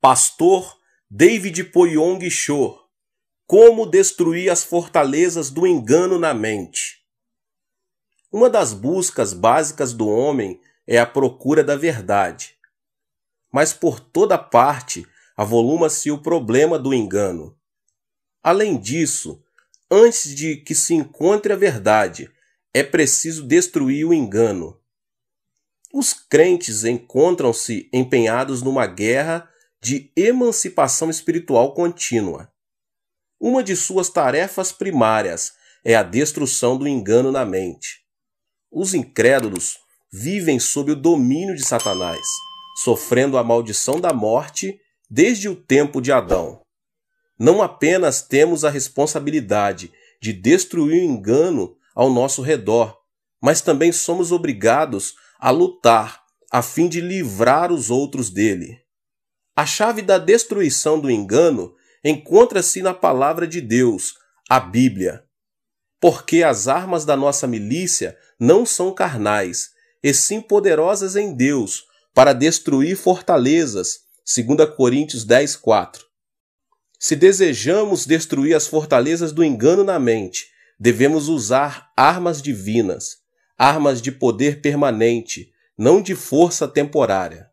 Pastor David Poyong Cho, Como Destruir as Fortalezas do Engano na Mente. Uma das buscas básicas do homem é a procura da verdade. Mas por toda parte avoluma-se o problema do engano. Além disso, antes de que se encontre a verdade, é preciso destruir o engano. Os crentes encontram-se empenhados numa guerra de emancipação espiritual contínua. Uma de suas tarefas primárias é a destrução do engano na mente. Os incrédulos vivem sob o domínio de Satanás, sofrendo a maldição da morte desde o tempo de Adão. Não apenas temos a responsabilidade de destruir o engano ao nosso redor, mas também somos obrigados a lutar a fim de livrar os outros dele. A chave da destruição do engano encontra-se na palavra de Deus, a Bíblia. Porque as armas da nossa milícia não são carnais, e sim poderosas em Deus para destruir fortalezas. 2 Coríntios 10:4. Se desejamos destruir as fortalezas do engano na mente, devemos usar armas divinas, armas de poder permanente, não de força temporária.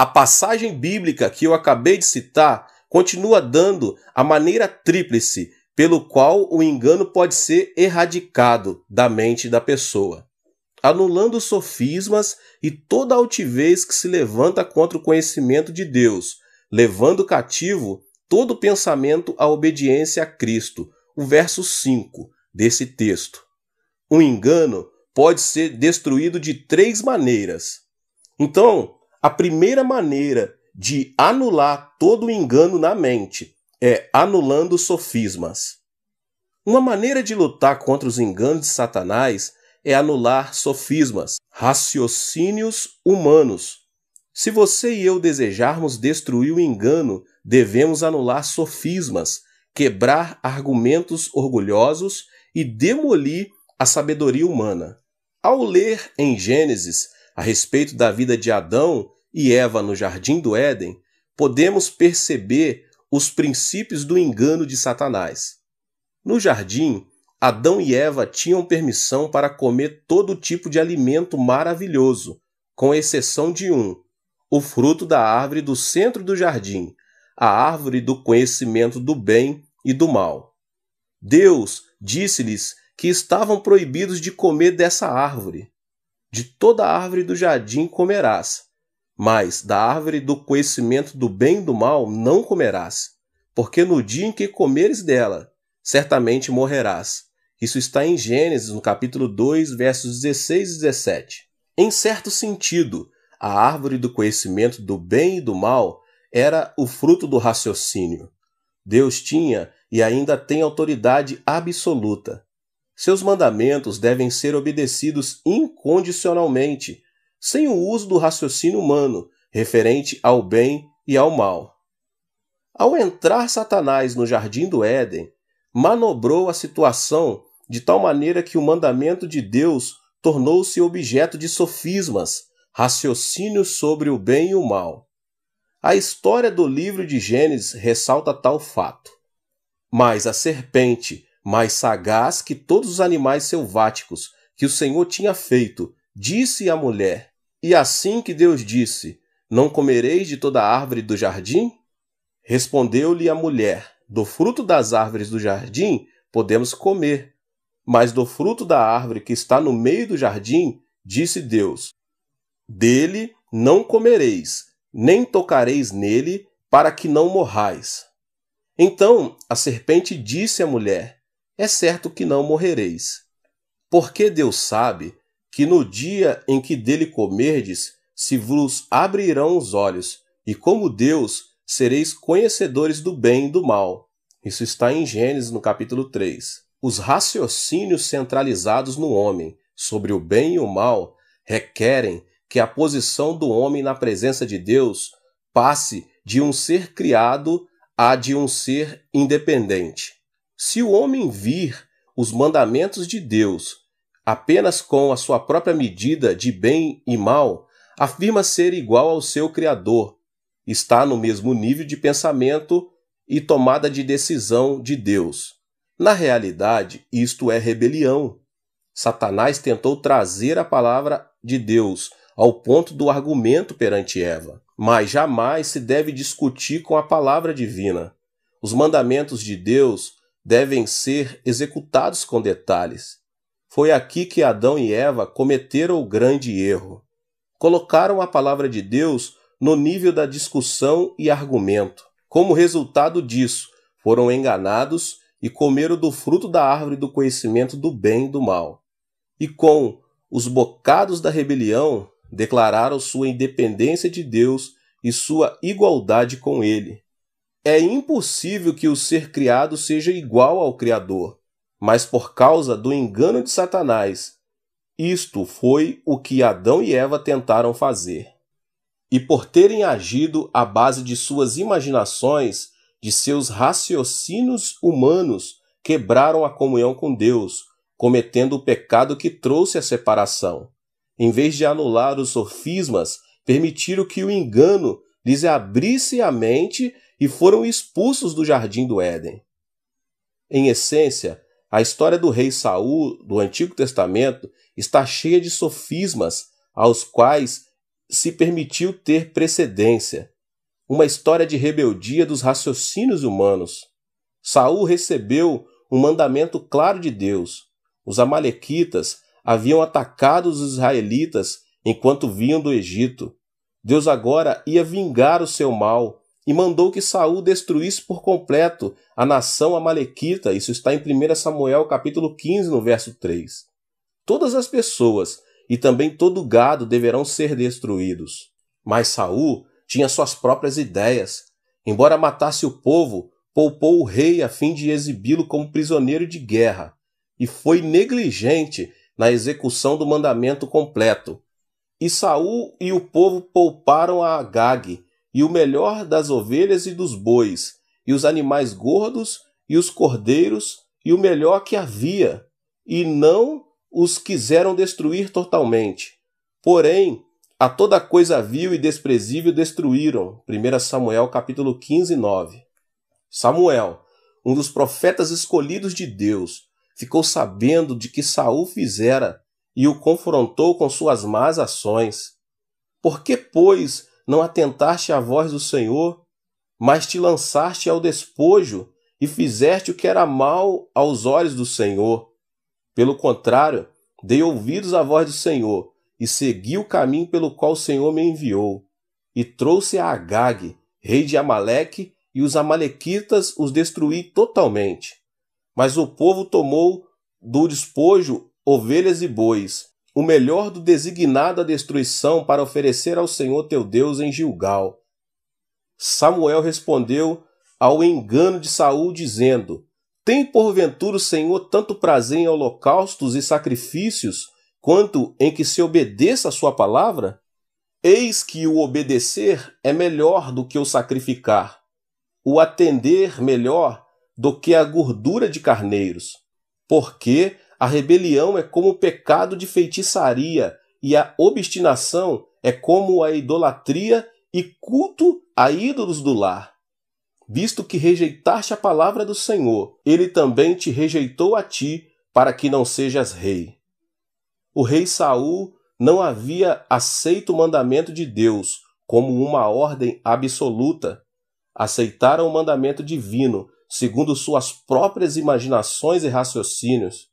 A passagem bíblica que eu acabei de citar continua dando a maneira tríplice pelo qual o engano pode ser erradicado da mente da pessoa, anulando sofismas e toda altivez que se levanta contra o conhecimento de Deus, levando cativo todo pensamento à obediência a Cristo. O verso 5 desse texto. O engano pode ser destruído de três maneiras. Então, a primeira maneira de anular todo o engano na mente é anulando sofismas. Uma maneira de lutar contra os enganos de Satanás é anular sofismas, raciocínios humanos. Se você e eu desejarmos destruir o engano, devemos anular sofismas, quebrar argumentos orgulhosos e demolir a sabedoria humana. Ao ler em Gênesis a respeito da vida de Adão e Eva no jardim do Éden, podemos perceber os princípios do engano de Satanás. No jardim, Adão e Eva tinham permissão para comer todo tipo de alimento maravilhoso, com exceção de um, o fruto da árvore do centro do jardim, a árvore do conhecimento do bem e do mal. Deus disse-lhes que estavam proibidos de comer dessa árvore. De toda a árvore do jardim comerás, mas da árvore do conhecimento do bem e do mal não comerás, porque no dia em que comeres dela, certamente morrerás. Isso está em Gênesis, no capítulo 2, versos 16 e 17. Em certo sentido, a árvore do conhecimento do bem e do mal era o fruto do raciocínio. Deus tinha e ainda tem autoridade absoluta. Seus mandamentos devem ser obedecidos incondicionalmente, sem o uso do raciocínio humano referente ao bem e ao mal. Ao entrar Satanás no jardim do Éden, manobrou a situação de tal maneira que o mandamento de Deus tornou-se objeto de sofismas, raciocínios sobre o bem e o mal. A história do livro de Gênesis ressalta tal fato. Mas a serpente, mais sagaz que todos os animais selváticos que o Senhor tinha feito, Disse a mulher: E assim que Deus disse: Não comereis de toda árvore do jardim? Respondeu-lhe a mulher: Do fruto das árvores do jardim podemos comer, mas do fruto da árvore que está no meio do jardim, disse Deus: Dele não comereis, nem tocareis nele, para que não morrais. Então a serpente disse à mulher: É certo que não morrereis. Porque Deus sabe que no dia em que dele comerdes, se vos abrirão os olhos, e como Deus sereis conhecedores do bem e do mal. Isso está em Gênesis, no capítulo 3. Os raciocínios centralizados no homem sobre o bem e o mal requerem que a posição do homem na presença de Deus passe de um ser criado a de um ser independente. Se o homem vir os mandamentos de Deus apenas com a sua própria medida de bem e mal, afirma ser igual ao seu Criador, está no mesmo nível de pensamento e tomada de decisão de Deus. Na realidade, isto é rebelião. Satanás tentou trazer a palavra de Deus ao ponto do argumento perante Eva, mas jamais se deve discutir com a palavra divina. Os mandamentos de Deus devem ser executados com detalhes. Foi aqui que Adão e Eva cometeram o grande erro. Colocaram a palavra de Deus no nível da discussão e argumento. Como resultado disso, foram enganados e comeram do fruto da árvore do conhecimento do bem e do mal. E com os bocados da rebelião, declararam sua independência de Deus e sua igualdade com Ele. É impossível que o ser criado seja igual ao Criador mas por causa do engano de Satanás. Isto foi o que Adão e Eva tentaram fazer. E por terem agido à base de suas imaginações, de seus raciocínios humanos, quebraram a comunhão com Deus, cometendo o pecado que trouxe a separação. Em vez de anular os sofismas, permitiram que o engano lhes abrisse a mente e foram expulsos do jardim do Éden. Em essência, a história do rei Saul do Antigo Testamento está cheia de sofismas aos quais se permitiu ter precedência. Uma história de rebeldia dos raciocínios humanos. Saul recebeu um mandamento claro de Deus. Os amalequitas haviam atacado os israelitas enquanto vinham do Egito. Deus agora ia vingar o seu mal, e mandou que Saul destruísse por completo a nação amalequita. Isso está em 1 Samuel capítulo 15, no verso 3. Todas as pessoas e também todo gado deverão ser destruídos. Mas Saul tinha suas próprias ideias. Embora matasse o povo, poupou o rei a fim de exibi-lo como prisioneiro de guerra e foi negligente na execução do mandamento completo. E Saul e o povo pouparam a Agag, e o melhor das ovelhas e dos bois, e os animais gordos, e os cordeiros, e o melhor que havia, e não os quiseram destruir totalmente. Porém, a toda coisa vil e desprezível destruíram. 1 Samuel capítulo 15, 9. Samuel, um dos profetas escolhidos de Deus, ficou sabendo de que Saul fizera e o confrontou com suas más ações. Por que, pois, não atentaste à voz do Senhor, mas te lançaste ao despojo e fizeste o que era mal aos olhos do Senhor. Pelo contrário, dei ouvidos à voz do Senhor e segui o caminho pelo qual o Senhor me enviou. E trouxe a Agag, rei de Amaleque, e os amalequitas os destruí totalmente. Mas o povo tomou do despojo ovelhas e bois, o melhor do designado à destruição para oferecer ao Senhor teu Deus em Gilgal. Samuel respondeu ao engano de Saul, dizendo: Tem porventura o Senhor tanto prazer em holocaustos e sacrifícios, quanto em que se obedeça a sua palavra? Eis que o obedecer é melhor do que o sacrificar, o atender melhor do que a gordura de carneiros, porque a rebelião é como o pecado de feitiçaria, e a obstinação é como a idolatria e culto a ídolos do lar. Visto que rejeitaste a palavra do Senhor, ele também te rejeitou a ti, para que não sejas rei. O rei Saul não havia aceito o mandamento de Deus como uma ordem absoluta. Aceitaram o mandamento divino, segundo suas próprias imaginações e raciocínios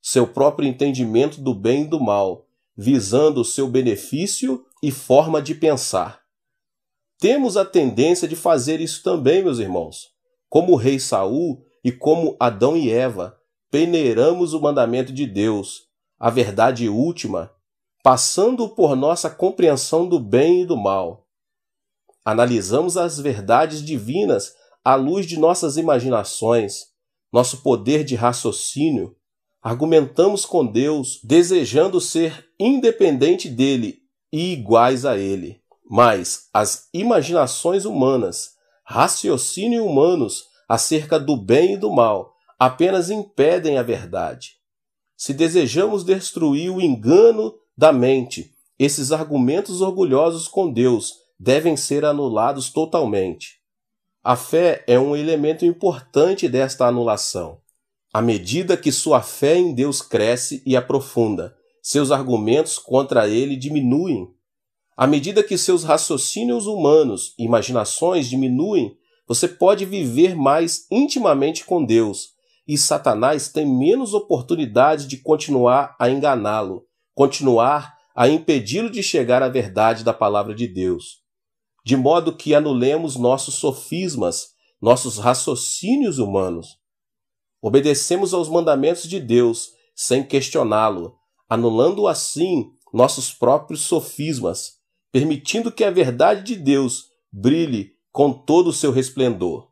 seu próprio entendimento do bem e do mal, visando o seu benefício e forma de pensar. Temos a tendência de fazer isso também, meus irmãos. Como o rei Saul e como Adão e Eva, peneiramos o mandamento de Deus, a verdade última, passando por nossa compreensão do bem e do mal. Analisamos as verdades divinas à luz de nossas imaginações, nosso poder de raciocínio, argumentamos com Deus, desejando ser independente dele e iguais a ele. Mas as imaginações humanas, raciocínio humanos acerca do bem e do mal, apenas impedem a verdade. Se desejamos destruir o engano da mente, esses argumentos orgulhosos com Deus devem ser anulados totalmente. A fé é um elemento importante desta anulação à medida que sua fé em Deus cresce e aprofunda, seus argumentos contra ele diminuem. À medida que seus raciocínios humanos e imaginações diminuem, você pode viver mais intimamente com Deus, e Satanás tem menos oportunidade de continuar a enganá-lo, continuar a impedi-lo de chegar à verdade da palavra de Deus. De modo que anulemos nossos sofismas, nossos raciocínios humanos, Obedecemos aos mandamentos de Deus sem questioná-lo, anulando assim nossos próprios sofismas, permitindo que a verdade de Deus brilhe com todo o seu resplendor.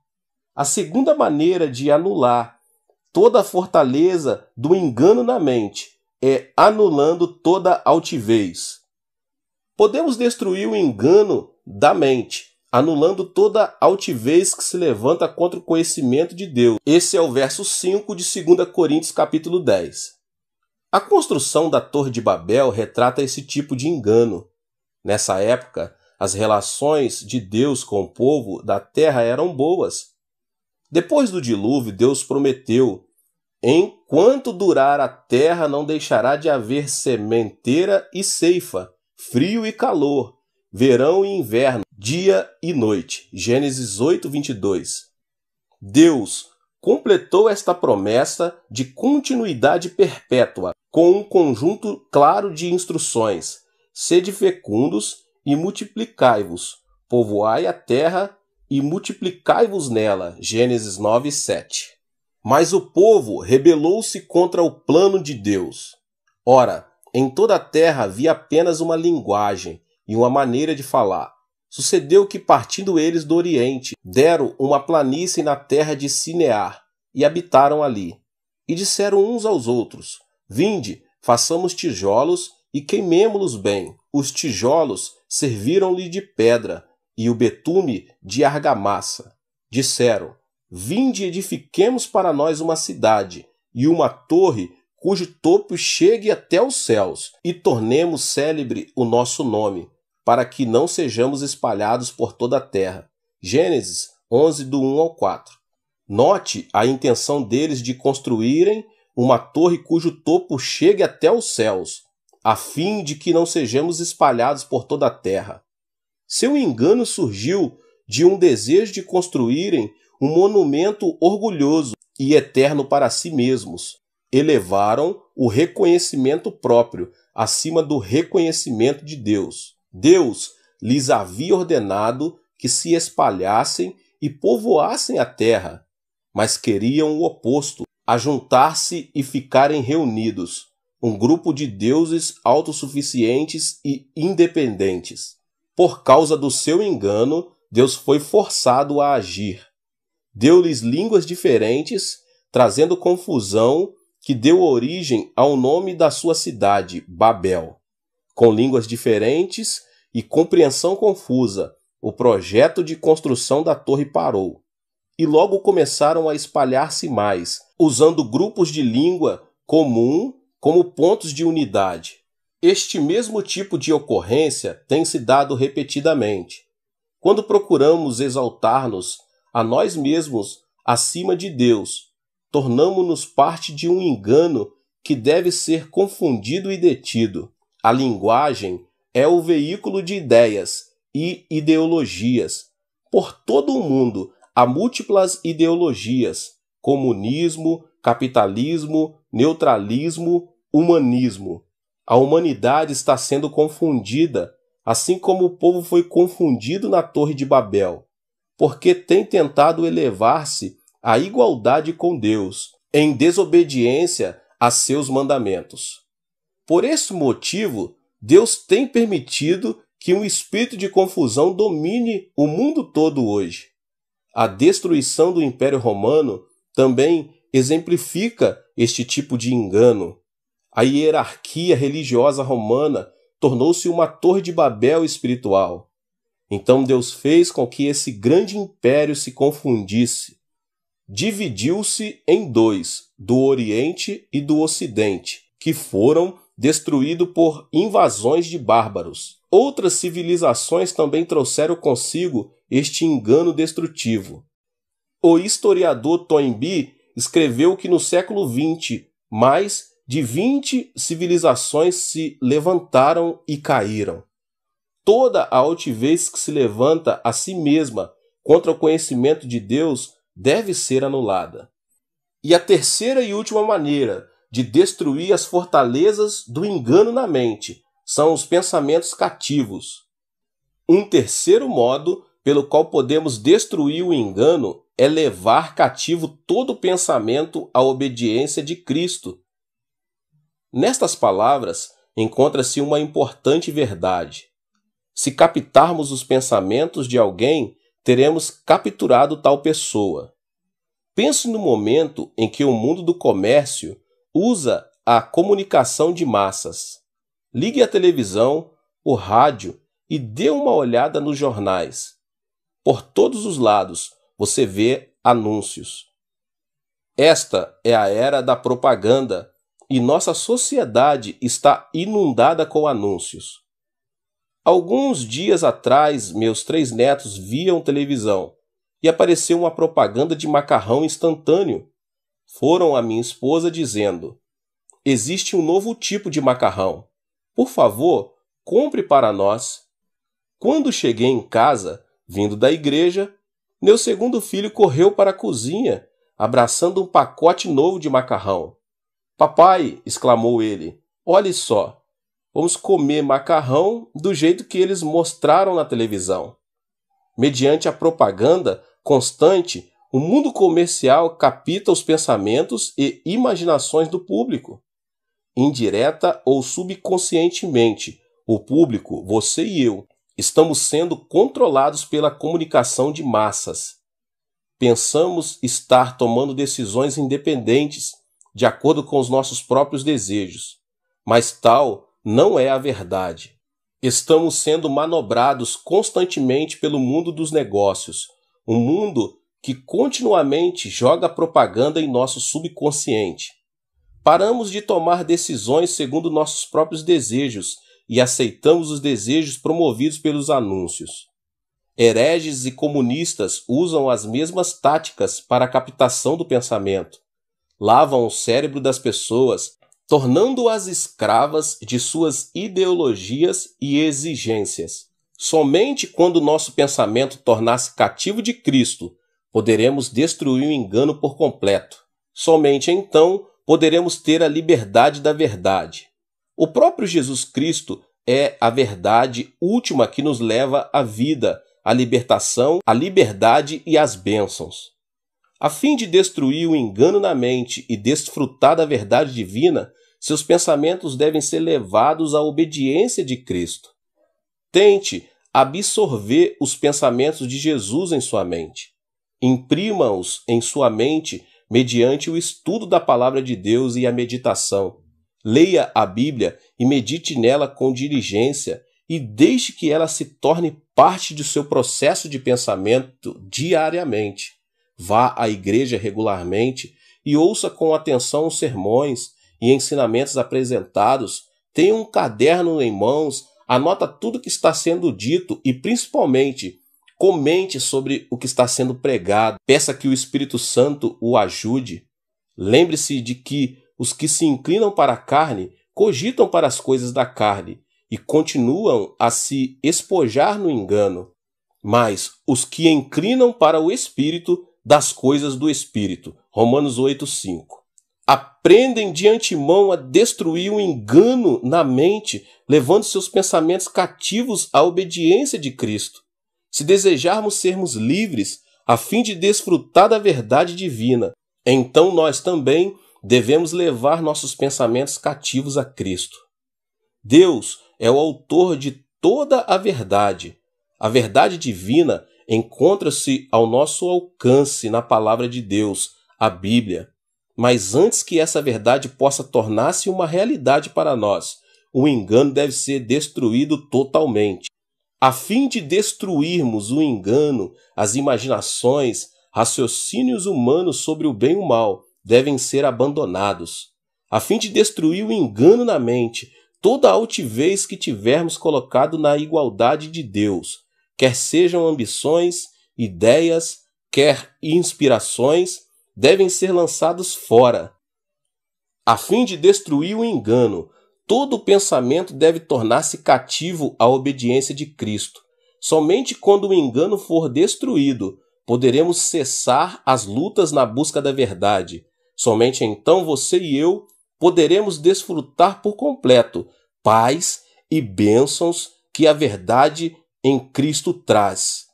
A segunda maneira de anular toda a fortaleza do engano na mente é anulando toda altivez. Podemos destruir o engano da mente, anulando toda altivez que se levanta contra o conhecimento de Deus. Esse é o verso 5 de 2 Coríntios capítulo 10. A construção da Torre de Babel retrata esse tipo de engano. Nessa época, as relações de Deus com o povo da terra eram boas. Depois do dilúvio, Deus prometeu: Enquanto durar a terra, não deixará de haver sementeira e ceifa, frio e calor, verão e inverno dia e noite. Gênesis 8, 22. Deus completou esta promessa de continuidade perpétua com um conjunto claro de instruções: sede fecundos e multiplicai-vos, povoai a terra e multiplicai-vos nela. Gênesis 9, 7. Mas o povo rebelou-se contra o plano de Deus. Ora, em toda a terra havia apenas uma linguagem e uma maneira de falar. Sucedeu que, partindo eles do Oriente, deram uma planície na terra de Sinear, e habitaram ali. E disseram uns aos outros: Vinde, façamos tijolos e queimemo-los bem. Os tijolos serviram-lhe de pedra, e o betume de argamassa. Disseram: Vinde, edifiquemos para nós uma cidade, e uma torre cujo topo chegue até os céus, e tornemos célebre o nosso nome para que não sejamos espalhados por toda a terra. Gênesis 11, do 1 ao 4. Note a intenção deles de construírem uma torre cujo topo chegue até os céus, a fim de que não sejamos espalhados por toda a terra. Seu engano surgiu de um desejo de construírem um monumento orgulhoso e eterno para si mesmos. Elevaram o reconhecimento próprio acima do reconhecimento de Deus. Deus lhes havia ordenado que se espalhassem e povoassem a terra, mas queriam o oposto, ajuntar-se e ficarem reunidos, um grupo de deuses autossuficientes e independentes. Por causa do seu engano, Deus foi forçado a agir. Deu-lhes línguas diferentes, trazendo confusão que deu origem ao nome da sua cidade, Babel com línguas diferentes e compreensão confusa, o projeto de construção da torre parou. E logo começaram a espalhar-se mais, usando grupos de língua comum como pontos de unidade. Este mesmo tipo de ocorrência tem se dado repetidamente. Quando procuramos exaltar-nos a nós mesmos acima de Deus, tornamo-nos parte de um engano que deve ser confundido e detido. A linguagem é o veículo de ideias e ideologias. Por todo o mundo há múltiplas ideologias: comunismo, capitalismo, neutralismo, humanismo. A humanidade está sendo confundida, assim como o povo foi confundido na Torre de Babel, porque tem tentado elevar-se à igualdade com Deus, em desobediência a seus mandamentos. Por esse motivo, Deus tem permitido que um espírito de confusão domine o mundo todo hoje. A destruição do Império Romano também exemplifica este tipo de engano. A hierarquia religiosa romana tornou-se uma torre de Babel espiritual. Então Deus fez com que esse grande império se confundisse. Dividiu-se em dois, do Oriente e do Ocidente, que foram destruído por invasões de bárbaros. Outras civilizações também trouxeram consigo este engano destrutivo. O historiador Toynbee escreveu que no século XX mais de 20 civilizações se levantaram e caíram. Toda a altivez que se levanta a si mesma contra o conhecimento de Deus deve ser anulada. E a terceira e última maneira de destruir as fortalezas do engano na mente, são os pensamentos cativos. Um terceiro modo pelo qual podemos destruir o engano é levar cativo todo pensamento à obediência de Cristo. Nestas palavras encontra-se uma importante verdade. Se captarmos os pensamentos de alguém, teremos capturado tal pessoa. Pense no momento em que o mundo do comércio usa a comunicação de massas. Ligue a televisão, o rádio e dê uma olhada nos jornais. Por todos os lados você vê anúncios. Esta é a era da propaganda e nossa sociedade está inundada com anúncios. Alguns dias atrás, meus três netos viam televisão e apareceu uma propaganda de macarrão instantâneo foram à minha esposa dizendo: Existe um novo tipo de macarrão. Por favor, compre para nós. Quando cheguei em casa, vindo da igreja, meu segundo filho correu para a cozinha, abraçando um pacote novo de macarrão. Papai, exclamou ele, olhe só, vamos comer macarrão do jeito que eles mostraram na televisão. Mediante a propaganda constante, o mundo comercial capta os pensamentos e imaginações do público. Indireta ou subconscientemente, o público, você e eu, estamos sendo controlados pela comunicação de massas. Pensamos estar tomando decisões independentes, de acordo com os nossos próprios desejos, mas tal não é a verdade. Estamos sendo manobrados constantemente pelo mundo dos negócios, um mundo que continuamente joga propaganda em nosso subconsciente. Paramos de tomar decisões segundo nossos próprios desejos e aceitamos os desejos promovidos pelos anúncios. Hereges e comunistas usam as mesmas táticas para a captação do pensamento. Lavam o cérebro das pessoas, tornando-as escravas de suas ideologias e exigências. Somente quando nosso pensamento tornasse cativo de Cristo poderemos destruir o engano por completo. Somente então poderemos ter a liberdade da verdade. O próprio Jesus Cristo é a verdade última que nos leva à vida, à libertação, à liberdade e às bênçãos. A fim de destruir o engano na mente e desfrutar da verdade divina, seus pensamentos devem ser levados à obediência de Cristo. Tente absorver os pensamentos de Jesus em sua mente. Imprima-os em sua mente mediante o estudo da palavra de Deus e a meditação. Leia a Bíblia e medite nela com diligência e deixe que ela se torne parte do seu processo de pensamento diariamente. Vá à igreja regularmente e ouça com atenção os sermões e ensinamentos apresentados. Tenha um caderno em mãos, anota tudo que está sendo dito e, principalmente, Comente sobre o que está sendo pregado. Peça que o Espírito Santo o ajude. Lembre-se de que os que se inclinam para a carne cogitam para as coisas da carne e continuam a se espojar no engano. Mas os que inclinam para o Espírito, das coisas do Espírito. Romanos 8, 5 aprendem de antemão a destruir o engano na mente, levando seus pensamentos cativos à obediência de Cristo se desejarmos sermos livres a fim de desfrutar da verdade divina, então nós também devemos levar nossos pensamentos cativos a Cristo. Deus é o autor de toda a verdade. A verdade divina encontra-se ao nosso alcance na palavra de Deus, a Bíblia. Mas antes que essa verdade possa tornar-se uma realidade para nós, o engano deve ser destruído totalmente a fim de destruirmos o engano, as imaginações, raciocínios humanos sobre o bem e o mal devem ser abandonados, a fim de destruir o engano na mente, toda a altivez que tivermos colocado na igualdade de Deus, quer sejam ambições, ideias, quer inspirações, devem ser lançados fora, a fim de destruir o engano, todo pensamento deve tornar-se cativo à obediência de Cristo. Somente quando o engano for destruído poderemos cessar as lutas na busca da verdade. Somente então você e eu poderemos desfrutar por completo paz e bênçãos que a verdade em Cristo traz.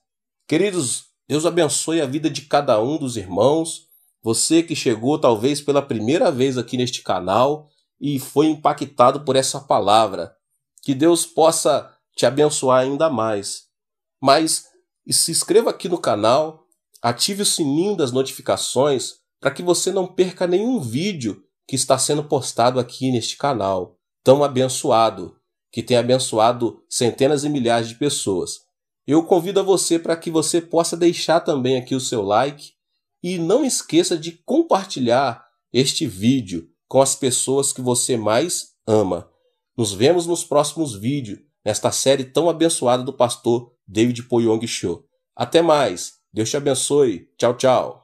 Queridos, Deus abençoe a vida de cada um dos irmãos. Você que chegou talvez pela primeira vez aqui neste canal, e foi impactado por essa palavra. Que Deus possa te abençoar ainda mais. Mas se inscreva aqui no canal, ative o sininho das notificações para que você não perca nenhum vídeo que está sendo postado aqui neste canal, tão abençoado, que tem abençoado centenas e milhares de pessoas. Eu convido a você para que você possa deixar também aqui o seu like e não esqueça de compartilhar este vídeo com as pessoas que você mais ama. Nos vemos nos próximos vídeos, nesta série tão abençoada do pastor David Poyong Cho. Até mais! Deus te abençoe. Tchau, tchau.